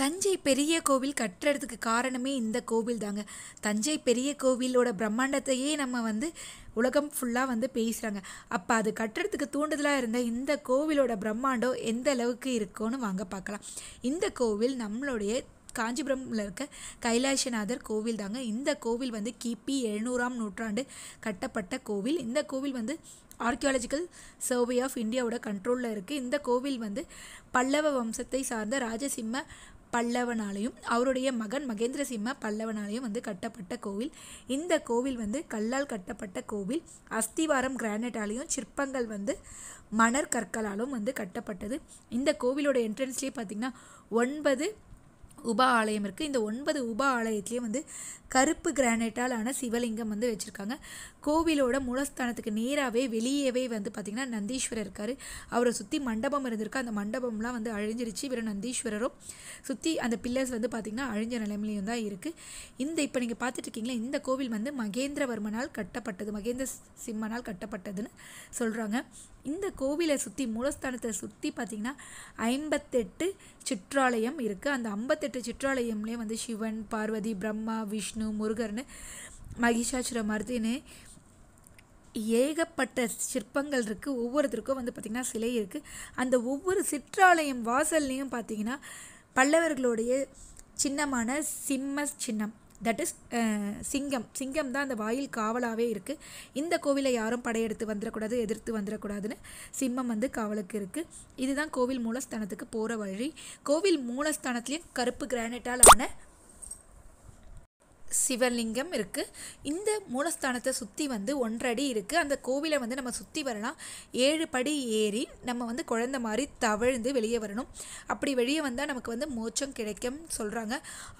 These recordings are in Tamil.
தஞ்சை பெரிய கோவில் கட்டுறதுக்கு காரணமே இந்த கோவில் தாங்க தஞ்சை பெரிய கோவிலோட பிரம்மாண்டத்தையே நம்ம வந்து உலகம் ஃபுல்லாக வந்து பேசுகிறாங்க அப்போ அது கட்டுறதுக்கு தூண்டுதலாக இருந்த இந்த கோவிலோட பிரம்மாண்டம் எந்த அளவுக்கு இருக்கும்னு வாங்க பார்க்கலாம் இந்த கோவில் நம்மளுடைய காஞ்சிபுரமில் இருக்க கைலாசநாதர் கோவில் தாங்க இந்த கோவில் வந்து கிபி எழுநூறாம் நூற்றாண்டு கட்டப்பட்ட கோவில் இந்த கோவில் வந்து ஆர்கியாலஜிக்கல் சர்வே ஆஃப் இந்தியாவோட கண்ட்ரோலில் இருக்குது இந்த கோவில் வந்து பல்லவ வம்சத்தை சார்ந்த ராஜசிம்ம பல்லவனாலையும் அவருடைய மகன் மகேந்திர சிம்ம பல்லவனாலையும் வந்து கட்டப்பட்ட கோவில் இந்த கோவில் வந்து கல்லால் கட்டப்பட்ட கோவில் அஸ்திவாரம் கிரானைட்டாலையும் சிற்பங்கள் வந்து மணற்கற்களாலும் வந்து கட்டப்பட்டது இந்த கோவிலோட என்ட்ரன்ஸ்லேயே பார்த்திங்கன்னா ஒன்பது உபா ஆலயம் இருக்குது இந்த ஒன்பது உபா ஆலயத்துலேயும் வந்து கருப்பு கிரானைட்டால் ஆன சிவலிங்கம் வந்து வச்சுருக்காங்க கோவிலோட மூலஸ்தானத்துக்கு நேராகவே வெளியவே வந்து பார்த்திங்கன்னா நந்தீஸ்வரர் இருக்கார் அவரை சுற்றி மண்டபம் இருந்திருக்கு அந்த மண்டபம்லாம் வந்து அழிஞ்சிருச்சு வெறும் நந்தீஸ்வரரும் சுற்றி அந்த பில்லர்ஸ் வந்து பார்த்திங்கன்னா அழிஞ்ச நிலைமையிலையும் தான் இருக்குது இந்த இப்போ நீங்கள் பார்த்துட்டு இருக்கீங்களா இந்த கோவில் வந்து மகேந்திரவர்மனால் கட்டப்பட்டது மகேந்திர சிம்மனால் கட்டப்பட்டதுன்னு சொல்கிறாங்க இந்த கோவிலை சுற்றி மூலஸ்தானத்தை சுற்றி பார்த்திங்கன்னா ஐம்பத்தெட்டு சிற்றாலயம் இருக்குது அந்த ஐம்பத்தெட்டு சிற்றாலயம்லேயே வந்து சிவன் பார்வதி பிரம்மா விஷ்ணு முருகர்னு மகிஷாசுர மருதின்னு ஏகப்பட்ட சிற்பங்கள் இருக்குது ஒவ்வொருத்தருக்கும் வந்து பார்த்திங்கன்னா சிலை இருக்குது அந்த ஒவ்வொரு சிற்றாலயம் வாசல்லையும் பார்த்திங்கன்னா பல்லவர்களுடைய சின்னமான சிம்ம சின்னம் தட் இஸ் uh, சிங்கம் சிங்கம் தான் அந்த வாயில் காவலாகவே இருக்குது இந்த கோவிலை யாரும் படையெடுத்து வந்துடக்கூடாது எதிர்த்து வந்துடக்கூடாதுன்னு சிம்மம் வந்து காவலுக்கு இருக்குது இதுதான் கோவில் மூலஸ்தானத்துக்கு போகிற வழி கோவில் மூலஸ்தானத்துலேயும் கருப்பு கிரானைட்டால் ஆன சிவலிங்கம் இருக்குது இந்த மூலஸ்தானத்தை சுற்றி வந்து ஒன்றடி இருக்குது அந்த கோவிலை வந்து நம்ம சுற்றி வரலாம் ஏழு படி ஏறி நம்ம வந்து குழந்த மாதிரி தவழ்ந்து வெளியே வரணும் அப்படி வெளியே வந்தால் நமக்கு வந்து மோச்சம் கிடைக்கும் சொல்கிறாங்க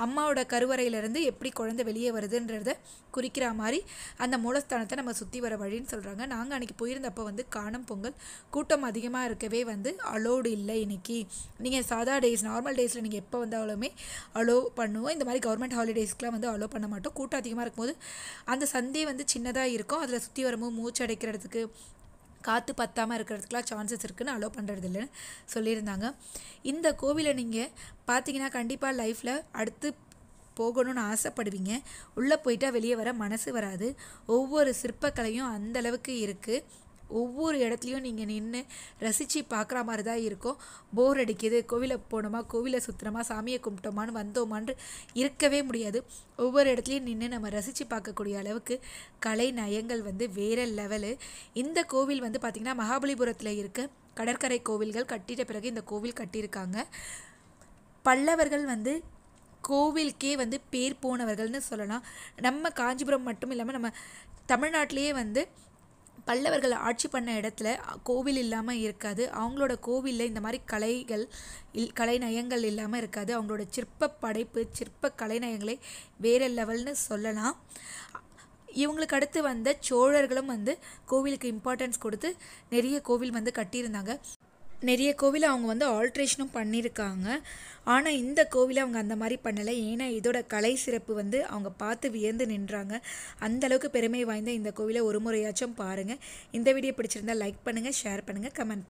அம்மாவோட கருவறையிலேருந்து எப்படி குழந்தை வெளியே வருதுன்றத குறிக்கிற மாதிரி அந்த மூலஸ்தானத்தை நம்ம சுற்றி வர வழின்னு சொல்கிறாங்க நாங்கள் அன்றைக்கி போயிருந்தப்போ வந்து காணும் பொங்கல் கூட்டம் அதிகமாக இருக்கவே வந்து அலோடு இல்லை இன்றைக்கி நீங்கள் சாதா டேஸ் நார்மல் டேஸில் நீங்கள் எப்போ வந்தாலுமே அலோவ் பண்ணுவோம் இந்த மாதிரி கவர்மெண்ட் ஹாலிடேஸ்க்கெலாம் வந்து அலோ பண்ண மாட்டோம் கூட்டம் அதிகமாக இருக்கும்போது அந்த சந்தே வந்து சின்னதாக இருக்கும் அதில் சுற்றி வரும்போது மூச்சு அடைக்கிறதுக்கு காற்று பத்தாமல் இருக்கிறதுக்கெலாம் சான்சஸ் இருக்குதுன்னு அலோவ் பண்ணுறது இல்லைன்னு சொல்லியிருந்தாங்க இந்த கோவிலை நீங்கள் பார்த்தீங்கன்னா கண்டிப்பாக லைஃப்பில் அடுத்து போகணும்னு ஆசைப்படுவீங்க உள்ளே போயிட்டால் வெளியே வர மனசு வராது ஒவ்வொரு சிற்பக்கலையும் அந்தளவுக்கு இருக்குது ஒவ்வொரு இடத்துலையும் நீங்கள் நின்று ரசித்து பார்க்குற மாதிரி தான் இருக்கும் போர் அடிக்குது கோவிலை போனோமா கோவிலை சுற்றுறோமா சாமியை கும்பிட்டோமான்னு வந்தோமான்னு இருக்கவே முடியாது ஒவ்வொரு இடத்துலையும் நின்று நம்ம ரசித்து பார்க்கக்கூடிய அளவுக்கு கலை நயங்கள் வந்து வேறு லெவலு இந்த கோவில் வந்து பார்த்திங்கன்னா மகாபலிபுரத்தில் இருக்க கடற்கரை கோவில்கள் கட்டிட்ட பிறகு இந்த கோவில் கட்டியிருக்காங்க பல்லவர்கள் வந்து கோவிலுக்கே வந்து பேர் போனவர்கள்னு சொல்லலாம் நம்ம காஞ்சிபுரம் மட்டும் இல்லாமல் நம்ம தமிழ்நாட்டிலேயே வந்து பல்லவர்கள் ஆட்சி பண்ண இடத்துல கோவில் இல்லாமல் இருக்காது அவங்களோட கோவிலில் இந்த மாதிரி கலைகள் இல் கலைநயங்கள் இல்லாமல் இருக்காது அவங்களோட சிற்ப படைப்பு சிற்ப கலைநயங்களை வேற லெவல்னு சொல்லலாம் இவங்களுக்கு அடுத்து வந்த சோழர்களும் வந்து கோவிலுக்கு இம்பார்ட்டன்ஸ் கொடுத்து நிறைய கோவில் வந்து கட்டியிருந்தாங்க நிறைய கோவில் அவங்க வந்து ஆல்ட்ரேஷனும் பண்ணியிருக்காங்க ஆனால் இந்த கோவிலை அவங்க அந்த மாதிரி பண்ணலை ஏன்னா இதோட கலை சிறப்பு வந்து அவங்க பார்த்து வியந்து நின்றாங்க அந்தளவுக்கு பெருமை வாய்ந்த இந்த கோவிலை ஒரு முறையாச்சும் பாருங்கள் இந்த வீடியோ பிடிச்சிருந்தால் லைக் பண்ணுங்கள் ஷேர் பண்ணுங்கள் கமெண்ட்